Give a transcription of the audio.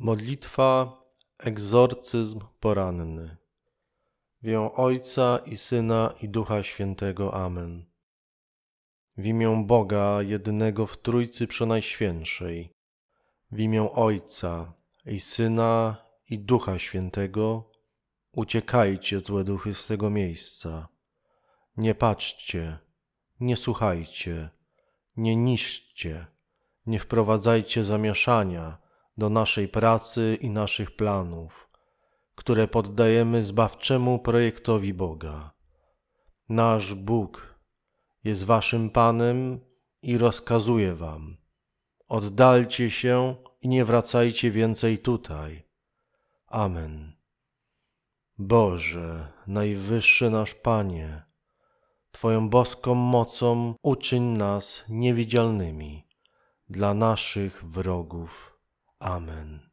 Modlitwa Egzorcyzm poranny. W imię Ojca i Syna i Ducha Świętego. Amen. W imię Boga, jednego w Trójcy Przenajświętszej. W imię Ojca i Syna i Ducha Świętego. Uciekajcie, złe duchy, z tego miejsca. Nie patrzcie, nie słuchajcie, nie niszczcie, nie wprowadzajcie zamieszania, do naszej pracy i naszych planów, które poddajemy zbawczemu projektowi Boga. Nasz Bóg jest Waszym Panem i rozkazuje Wam: oddalcie się i nie wracajcie więcej tutaj. Amen. Boże, najwyższy nasz Panie, Twoją boską mocą uczyń nas niewidzialnymi dla naszych wrogów. Amen.